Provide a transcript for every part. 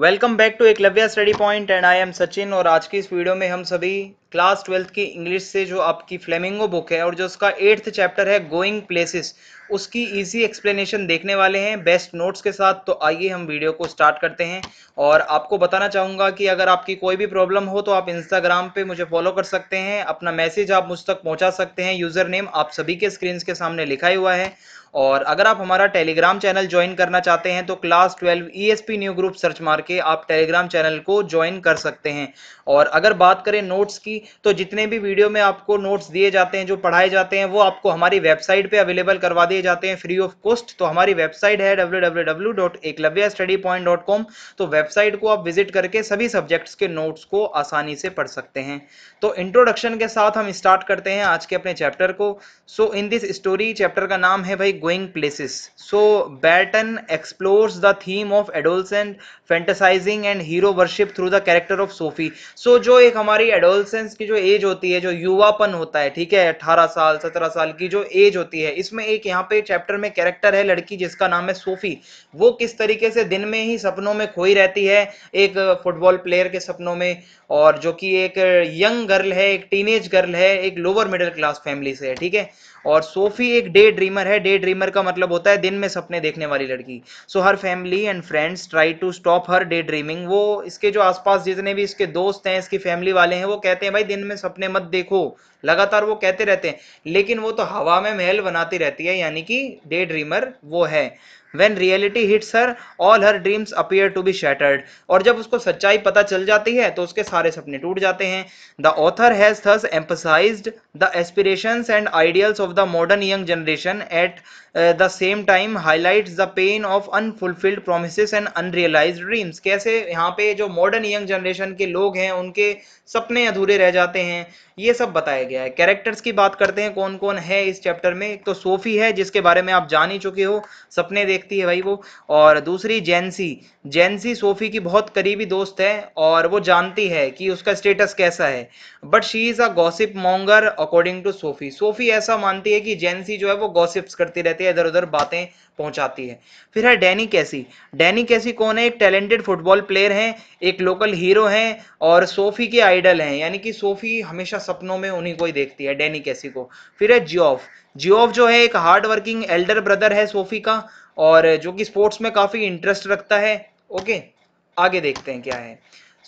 Welcome back to Eklavya study point and I am Sachin और आज की इस वीडियो में हम सभी क्लास ट्वेल्थ की इंग्लिश से जो आपकी फ्लेमिंगो बुक है और जो उसका एट्थ चैप्टर है गोइंग प्लेसेस उसकी इजी एक्सप्लेनेशन देखने वाले हैं बेस्ट नोट्स के साथ तो आइए हम वीडियो को स्टार्ट करते हैं और आपको बताना चाहूँगा कि अगर आपकी कोई भी प्रॉब्लम हो तो आप इंस्टाग्राम पर मुझे फॉलो कर सकते हैं अपना मैसेज आप मुझ तक पहुँचा सकते हैं यूज़र नेम आप सभी के स्क्रीन के सामने लिखा हुआ है और अगर आप हमारा टेलीग्राम चैनल ज्वाइन करना चाहते हैं तो class twelve E S P new group search मार के आप टेलीग्राम चैनल को ज्वाइन कर सकते हैं और अगर बात करें नोट्स की तो जितने भी वीडियो में आपको नोट्स दिए जाते हैं जो पढ़ाए जाते हैं वो आपको हमारी वेबसाइट पे अवेलेबल करवा दिए जाते हैं फ्री ऑफ कॉस्ट तो हमारी वेबसाइट है डब्ल्यू तो वेबसाइट को आप विजिट करके सभी सब्जेक्ट्स के नोट्स को आसानी से पढ़ सकते हैं तो इंट्रोडक्शन के साथ हम स्टार्ट करते हैं आज के अपने चैप्टर को so in this story chapter का नाम है भाई going places. So Barton explores the theme of adolescent fantasizing and hero worship through the character of Sophie. So जो एक हमारी adolescence की जो age होती है जो युवापन होता है ठीक है 18 साल 17 साल की जो age होती है इसमें एक यहाँ पे चैप्टर में कैरेक्टर है लड़की जिसका नाम है सोफी वो किस तरीके से दिन में ही सपनों में खोई रहती है एक फुटबॉल प्लेयर के सपनों में और जो कि एक यंग गर्ल है एक टीनेज गर्ल है एक लोअर मिडिल क्लास फैमिली से है ठीक है और सोफी एक डे ड्रीमर है डे ड्रीमर ड्रीमर का मतलब होता है दिन में सपने देखने वाली लड़की so her family and friends try to stop her day dreaming वो इसके जो आसपास जितने भी इसके दोस्त हैं इसकी फैमिली वाले हैं वो कहते हैं भाई दिन में सपने मत देखो लगातार वो कहते रहते हैं लेकिन वो तो हवा में महल बनाती रहती है यानी कि डे ड्रीमर वो है when reality hits her all her dreams appear to be shattered और जब उसको सच्चाई पता चल जाती है तो उसके सारे सपने टूट जाते हैं the author has thus emphasise the aspiration and ideals of the modern young generation at the same time highlight the pain of unfulfilled promise and unrealise dreams कैसे यहाँ पे जो मॉडर्न यंग जनरेशन के लोग हैं उनके सपने अधूरे रह जाते हैं ये सब बताया गया गया है कैरेक्टर्स की बात करते हैं कौन कौन है इस चैप्टर में एक तो सोफी है जिसके बारे में आप जान ही चुके हो सपने देखती है भाई वो और दूसरी जेंसी जेंसी सोफी की बहुत करीबी दोस्त है और वो जानती है कि उसका स्टेटस कैसा है but she is a gossip monger according to Sophie Sophie ऐसा मानती है कि जेंसी जो है वो गॉसिप्स करती रहती है इधर उधर बातें पहुंचाती है फिर है डैनी कैसी डैनी कैसी कौन है एक टैलेंटेड फुटबॉल प्लेयर हैं एक लोकल हीरो हैं और सोफी के आइडल हैं यानी कि सोफी हमेशा सपनों में उन्हीं को ही देखती है डैनी कैसी को फिर है जियोफ जियोफ जो है एक हार्ड वर्किंग एल्डर ब्रदर है सोफी का और जो कि स्पोर्ट्स में काफ़ी इंटरेस्ट रखता है ओके आगे देखते हैं क्या है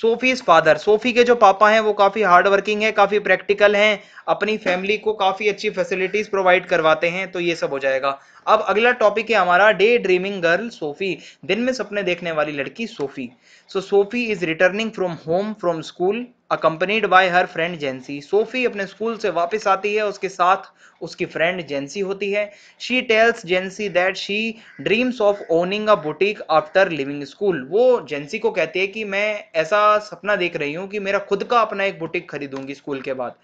सोफीज फादर सोफी के जो पापा हैं वो काफ़ी हार्ड वर्किंग है काफ़ी प्रैक्टिकल हैं अपनी फैमिली को काफ़ी अच्छी फैसिलिटीज़ प्रोवाइड करवाते हैं तो ये सब हो जाएगा अब अगला टॉपिक है हमारा डे ड्रीमिंग गर्ल सोफी दिन में सपने देखने वाली लड़की Sophie so Sophie is returning from home from school accompanied by her friend Jansie Sophie अपने स्कूल से वापस आती है उसके साथ उसकी फ्रेंड जेंसी होती है she tells Jansie that she dreams of owning a boutique after leaving school वो जेंसी को कहती है कि मैं ऐसा सपना देख रही हूँ कि मेरा खुद का अपना एक बुटीक खरीदूंगी स्कूल के बाद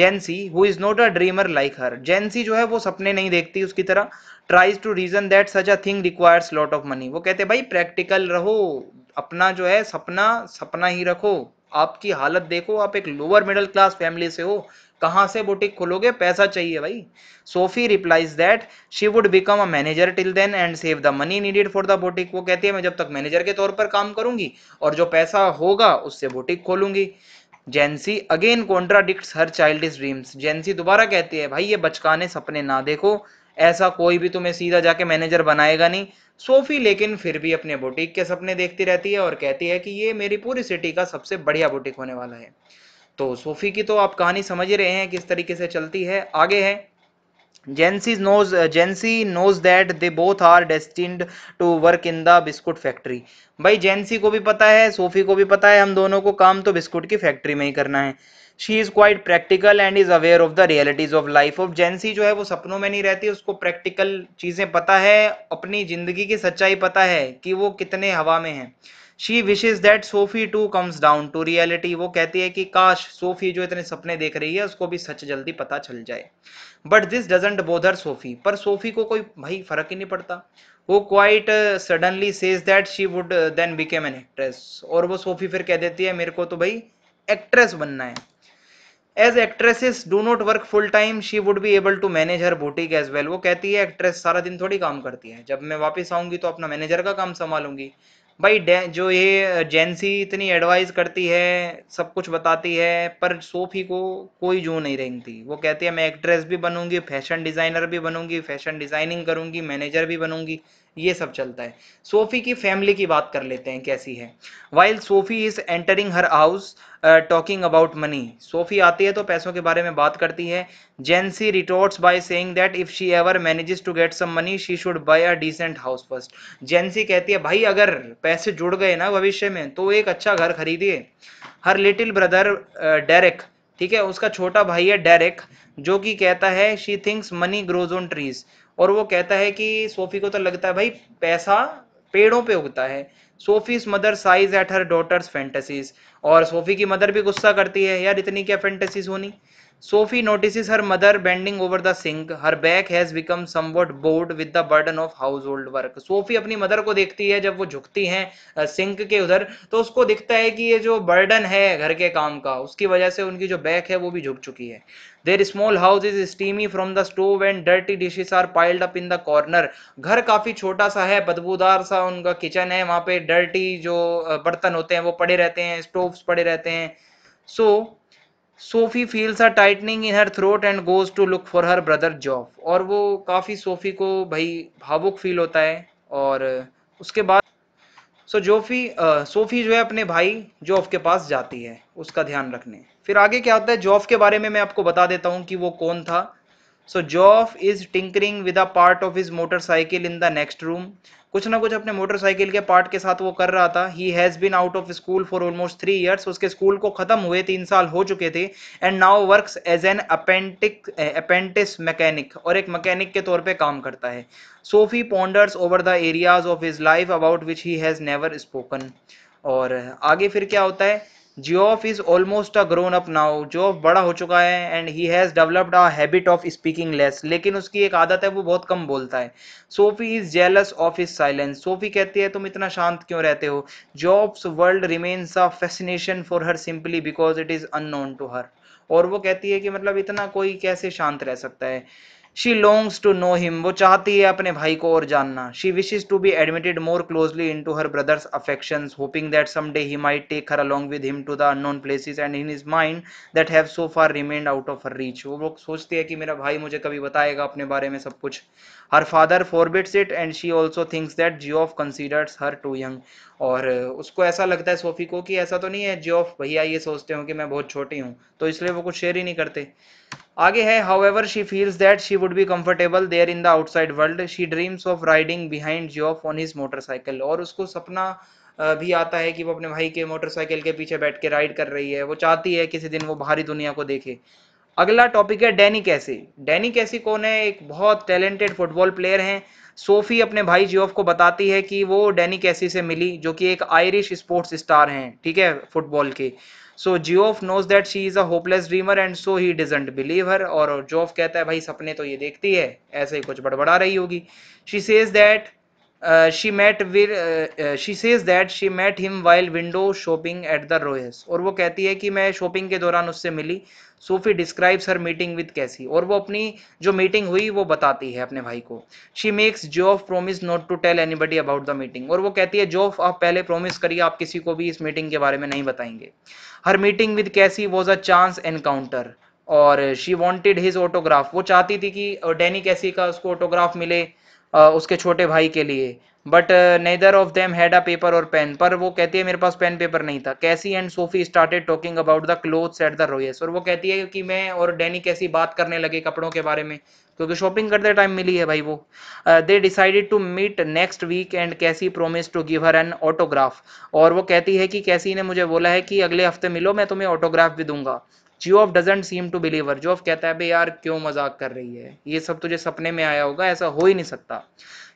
Jansie who is not a dreamer like her Jansie जो है वो सपने नहीं देखती उसकी तरह tries to reason that such a thing requires lot of money वो कहते हैं भाई प्रैक्टिकल रहो अपना जो है सपना सपना ही रखो आपकी हालत देखो आप एक लोअर मिडिल क्लास फैमिली से हो कहां से बुटीक खोलोगे पैसा चाहिए भाई Sophie replies that she would become a manager till then and save the money needed for the boutique वो कहती है मैं जब तक मैनेजर के तौर पर काम करूंगी और जो पैसा होगा उससे बुटीक खोलूंगी Jansie again contradict her childish dreams Jansie दोबारा कहती है भाई ये बचकाने सपने ना देखो ऐसा कोई भी तुम्हें सीधा जाके मैनेजर बनाएगा नहीं सोफी लेकिन फिर भी अपने बुटीक के सपने देखती रहती है और कहती है कि ये मेरी पूरी सिटी का सबसे बढ़िया बुटीक होने वाला है तो सोफी की तो आप कहानी समझ ही रहे हैं किस तरीके से चलती है आगे है जेंसी knows uh, Jency knows that they both are destined to work in the biscuit factory. भाई जेंसी को भी पता है सोफी को भी पता है हम दोनों को काम तो बिस्कुट की फैक्ट्री में ही करना है she is quite practical and is aware of the realities of life of Jansie जो है वो सपनों में नहीं रहती उसको प्रैक्टिकल चीज़ें पता है अपनी ज़िंदगी की सच्चाई पता है कि वो कितने हवा में है she wishes that Sophie too comes down to reality वो कहती है कि काश सोफी जो इतने सपने देख रही है उसको भी सच जल्दी पता चल जाए but this doesn't bother Sophie पर सोफी को कोई भाई फर्क ही नहीं पड़ता वो quite suddenly says that she would then become an actress और वो सोफी फिर कह देती है मेरे को तो भाई एक्ट्रेस बनना है as actresses do not work full time she would be able to manage her boutique as well वो कहती है एक्ट्रेस सारा दिन थोड़ी काम करती है जब मैं वापस आऊंगी तो अपना मैनेजर का काम संभालूंगी भाई जो ये जेंसी इतनी एडवाइस करती है सब कुछ बताती है पर सोफी को कोई जो नहीं रेंगती वो कहती है मैं एक्ट्रेस भी बनूंगी फैशन डिज़ाइनर भी बनूंगी फैशन डिज़ाइनिंग करूंगी मैनेजर भी बनूंगी ये सब चलता है सोफी की फैमिली की बात कर लेते हैं कैसी है while Sophie is entering her house talking about money Sophie आती है तो पैसों के बारे में बात करती है Jansie retorts by saying that if she ever manages to get some money she should buy a decent house first Jansie कहती है भाई अगर पैसे जुड़ गए ना भविष्य में तो एक अच्छा घर खरीदिए हर लिटिल ब्रदर डेरेक ठीक है उसका छोटा भाई है डेरेक जो कि कहता है she thinks money grows on trees और वो कहता है कि सोफी को तो लगता है भाई पैसा पेड़ों पे उगता है Sophie's mother sighs at her daughter's fantasies और सोफी की मदर भी गुस्सा करती है यार इतनी क्या फैंटेसीज होनी Sophie notices her mother bending over the sink. Her back has become somewhat bored with the burden of household work. Sophie अपनी मदर को देखती है जब वो झुकती हैं सिंक के उधर तो उसको दिखता है कि ये जो बर्डन है घर के काम का उसकी वजह से उनकी जो बैक है वो भी झुक चुकी है their small house is steamy from the stove and dirty dishes are piled up in the corner घर काफ़ी छोटा सा है बदबूदार सा उनका किचन है वहाँ पे डर्टी जो बर्तन होते हैं वो पड़े रहते हैं स्टोव पड़े रहते हैं so so, Sophie feels a tightening in her throat and goes to look for her brother Geoff और वो काफ़ी सोफी को भाई भावुक फील होता है और उसके बाद सो जोफी सोफी जो है अपने भाई जॉफ के पास जाती है उसका ध्यान रखने फिर आगे क्या होता है जॉफ के बारे में मैं आपको बता देता हूँ कि वो कौन था so Geoff is tinkering with a part of his motorcycle in the next room कुछ ना कुछ अपने मोटरसाइकिल के पार्ट के साथ वो कर रहा था he has been out of school for almost three years उसके स्कूल को ख़त्म हुए तीन साल हो चुके थे and now work as an apprentice apprentice mechanic और एक मैकेनिक के तौर पे काम करता है Sophie ponders over the areas of his life about which he has never spoken और आगे फिर क्या होता है Geoff is almost a grown up now Geoff बड़ा हो चुका है and he has developed a habit of speaking less लेकिन उसकी एक आदत है वो बहुत कम बोलता है Sophie is jealous of his silence Sophie कहती है तुम इतना शांत क्यों रहते हो Geoff's world remains a fascination for her simply because it is unknown to her और वो कहती है कि मतलब इतना कोई कैसे शांत रह सकता है she longs to know him वो चाहती है अपने भाई को और जानना she wishes to be admitted more closely into her brother's affection hoping that some day he may take her along with him to the unknown places and in his mind that have so far remained out of her reach वो लोग सोचती है कि मेरा भाई मुझे कभी बताएगा अपने बारे में सब कुछ her father forbids it and she also thinks that Geoff considers her too young और उसको ऐसा लगता है सोफी को कि ऐसा तो नहीं है जी ऑफ भैया ये सोचते हो कि मैं बहुत छोटी हूँ तो इसलिए वो कुछ शेयर ही नहीं करते आगे है however she feels that she would be comfortable there in the outside world she dreams of riding behind Geoff on his motorcycle और उसको सपना भी आता है कि वो अपने भाई के मोटरसाइकिल के पीछे बैठ के राइड कर रही है वो चाहती है किसी दिन वो बाहरी दुनिया को देखे अगला टॉपिक है डैनी कैसी डैनी कैसी कौन है एक बहुत टैलेंटेड फुटबॉल प्लेयर हैं सोफी अपने भाई जियोफ को बताती है कि वो डैनी कैसी से मिली जो कि एक आयरिश स्पोर्ट्स स्टार हैं ठीक है फुटबॉल के so Geoff knows that she is a hopeless dreamer and so he doesn't believe her और जोफ कहता है भाई सपने तो ये देखती है ऐसे ही कुछ बड़बड़ा रही होगी she says that she met were she says that she met him while window shopping at the Royce और वो कहती है कि मैं शॉपिंग के दौरान उससे मिली Sophie describes her meeting with Casey और वो अपनी जो मीटिंग हुई वो बताती है अपने भाई को she makes Geoff promise not to tell anybody about the meeting और वो कहती है जॉफ आप पहले प्रोमिस करिए आप किसी को भी इस मीटिंग के बारे में नहीं बताएंगे her meeting with Casey was a chance encounter और शी वॉन्टेड हिज ऑटोग्राफ वो चाहती थी कि डैनी कैसी का उसको ऑटोग्राफ मिले उसके छोटे भाई के लिए but neither of them had a paper और पेन पर वो कहती है मेरे पास पेन पेपर नहीं था Casey and Sophie started talking about the clothes at the Royce और वो कहती है कि मैं और डैनी कैसी बात करने लगे कपड़ों के बारे में क्योंकि शॉपिंग करते टाइम मिली है भाई वो they decided to meet next week and Casey promise to give her an autograph और वो कहती है कि कैसी ने मुझे बोला है कि अगले हफ्ते मिलो मैं तुम्हें ऑटोग्राफ भी दूंगा Geoff doesn't seem to believe her Geoff कहता है यार क्यों मजाक कर रही है ये सब तुझे सपने में आया होगा ऐसा हो ही नहीं सकता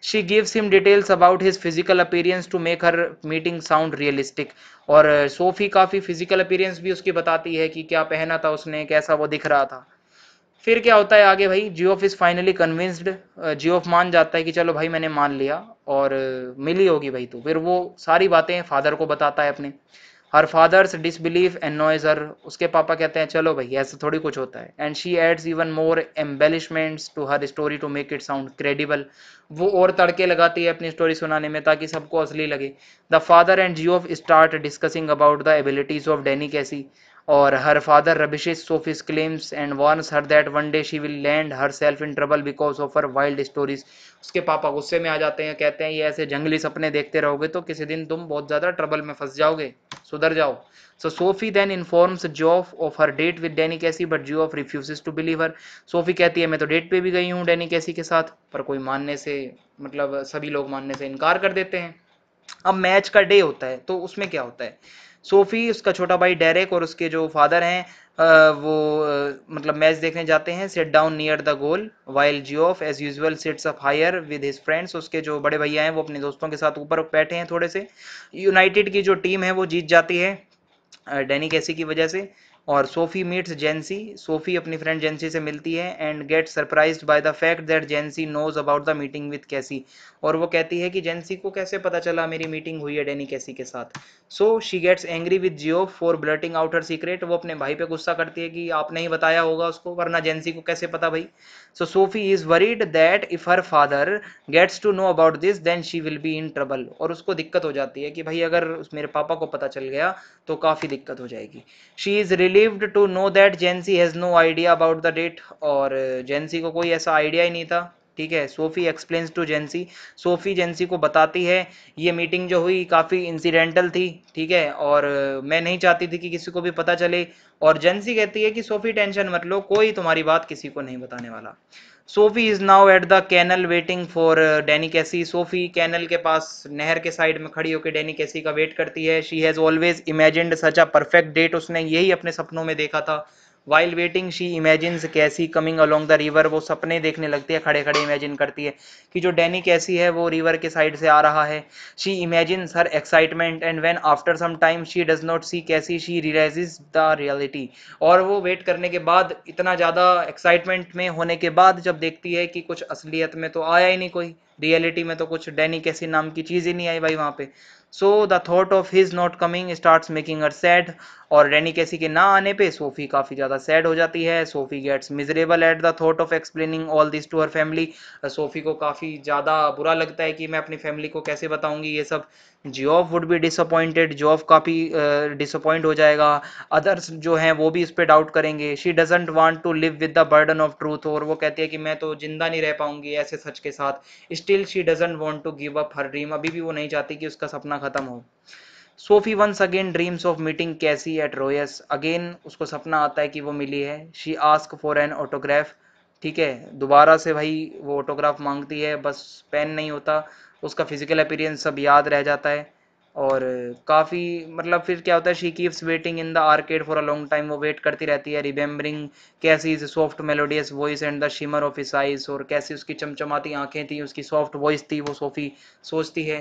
she gives him details about his physical appearance to make her meeting sound realistic और सोफी काफ़ी फिजिकल अपीरियंस भी उसकी बताती है कि क्या पहना था उसने कैसा वो दिख रहा था फिर क्या होता है आगे भाई Geoff is finally convinced Geoff मान जाता है कि चलो भाई मैंने मान लिया और uh, मिली होगी भाई तो फिर वो सारी बातें फादर को बताता है अपने her father's disbelieve and noise her उसके पापा कहते हैं चलो भाई ऐसा थोड़ी कुछ होता है and she adds even more embellishments to her story to make it sound credible वो और तड़के लगाती है अपनी स्टोरी सुनाने में ताकि सबको असली लगे the father and Geoff start discussing about the abilities of Danny Casey or her father rubbishes claims and and her that one day she will land herself in trouble because of her wild stories उसके पापा गुस्से में आ जाते हैं कहते हैं ये ऐसे जंगली सपने देखते रहोगे तो किसी दिन तुम बहुत ज़्यादा ट्रबल में फंस जाओगे सुधर जाओ so Sophie then informs Geoff of her date with Danny Casey but Geoff refuse to believe her Sophie कहती है मैं तो डेट पर भी गई हूँ डैनी कैसी के साथ पर कोई मानने से मतलब सभी लोग मानने से इनकार कर देते हैं अब मैच का डे होता है तो उसमें क्या होता है सोफ़ी उसका छोटा भाई डेरेक और उसके जो फादर हैं वो मतलब मैच देखने जाते हैं set down near the goal while Geoff as usual sets up higher with his friends उसके जो बड़े भैया हैं वो अपने दोस्तों के साथ ऊपर बैठे हैं थोड़े से यूनाइटेड की जो टीम है वो जीत जाती है डेनी कैसी की वजह से और सोफी मीट्स जेंसी सोफी अपनी फ्रेंड जेंसी से मिलती है and get surprise by the fact that Jansie knows about the meeting with Casey और वो कहती है कि जेंसी को कैसे पता चला मेरी मीटिंग हुई है डेनी कैसी के साथ so she gets angry with Geoff for blurting out her secret वो अपने भाई पे गुस्सा करती है कि आपने ही बताया होगा उसको वरना जेंसी को कैसे पता भाई so Sophie is worried that if her father gets to know about this then she will be in trouble और उसको दिक्कत हो जाती है कि भाई अगर मेरे पापा को पता चल गया तो काफ़ी दिक्कत हो जाएगी she is really relieved to know that Jansie has no idea about the date और जेंसी को कोई ऐसा आइडिया ही नहीं था ठीक है Sophie explains to Jansie Sophie Jansie को बताती है ये मीटिंग जो हुई काफ़ी इंसिडेंटल थी ठीक है और मैं नहीं चाहती थी कि किसी को भी पता चले और जेंसी कहती है कि सोफी टेंशन मत लो कोई तुम्हारी बात किसी को नहीं बताने वाला Sophie is now at the canal waiting for Danny Casey Sophie canal के पास नहर के साइड में खड़ी होकर डैनी कैसी का वेट करती है she has always imagined such a perfect date उसने यही अपने सपनों में देखा था while waiting she imagine Casey coming along the river वो सपने देखने लगती है खड़े खड़े इमेजिन करती है कि जो डैनी कैसी है वो रिवर के साइड से आ रहा है she imagine her excitement and when after some time she does not see Casey she realise the reality और वो वेट करने के बाद इतना ज़्यादा एक्साइटमेंट में होने के बाद जब देखती है कि कुछ असलियत में तो आया ही नहीं कोई रियलिटी में तो कुछ डैनी कैसी नाम की चीज़ ही नहीं आई भाई वहाँ पे so the thought of his not coming start making her sad और रेनी कैसी के ना आने पे सोफी काफ़ी ज़्यादा सैड हो जाती है Sophie gets miserable at the thought of explaining all this to her family Sophie को काफ़ी ज़्यादा बुरा लगता है कि मैं अपनी फैमिली को कैसे बताऊंगी ये सब Geoff would be disappointed Geoff काफ़ी डिसअपॉइंट हो जाएगा अदर्स जो हैं वो भी इस पर डाउट करेंगे she doesn't want to live with the burden of truth और वो कहती है कि मैं तो जिंदा नहीं रह पाऊंगी ऐसे सच के साथ still she doesn't want to give up her dream अभी भी वो नहीं चाहती कि उसका सपना ख़त्म हो Sophie once again dreams of meeting Casey at Royce's again उसको सपना आता है कि वो मिली है she ask for an autograph ठीक है दोबारा से भाई वो ऑटोग्राफ मांगती है बस पेन नहीं होता उसका फिजिकल अपीरेंस सब याद रह जाता है और काफ़ी मतलब फिर क्या होता है she keeps waiting in the arcade for a long time वो वेट करती रहती है remembering Casey is soft melodious voice and the shimmer of his eyes और कैसी उसकी चमचमाती आंखें थी उसकी सॉफ्ट वॉइस थी वो सोफी सोचती है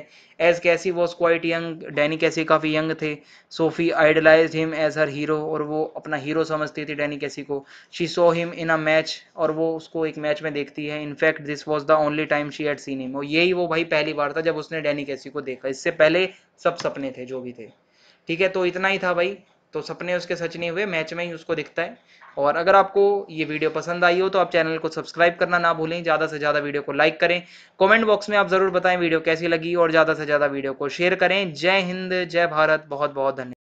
एज कैसी वॉज क्वाइट यंग डैनी कैसी काफ़ी यंग थे Sophie idolise him as her hero और वो अपना हीरो समझती थी डैनी कैसी को she saw him in a match और वो उसको एक मैच में देखती है in fact this was the only time she had seen him और यही वो भाई पहली बार था जब उसने डैनी कैसी को देखा इससे पहले सब सपने थे जो भी थे ठीक है तो इतना ही था भाई तो सपने उसके सच नहीं हुए मैच में ही उसको दिखता है और अगर आपको ये वीडियो पसंद आई हो तो आप चैनल को सब्सक्राइब करना ना भूलें ज़्यादा से ज़्यादा वीडियो को लाइक करें कमेंट बॉक्स में आप ज़रूर बताएं वीडियो कैसी लगी और ज़्यादा से ज़्यादा वीडियो को शेयर करें जय हिंद जय भारत बहुत बहुत धन्यवाद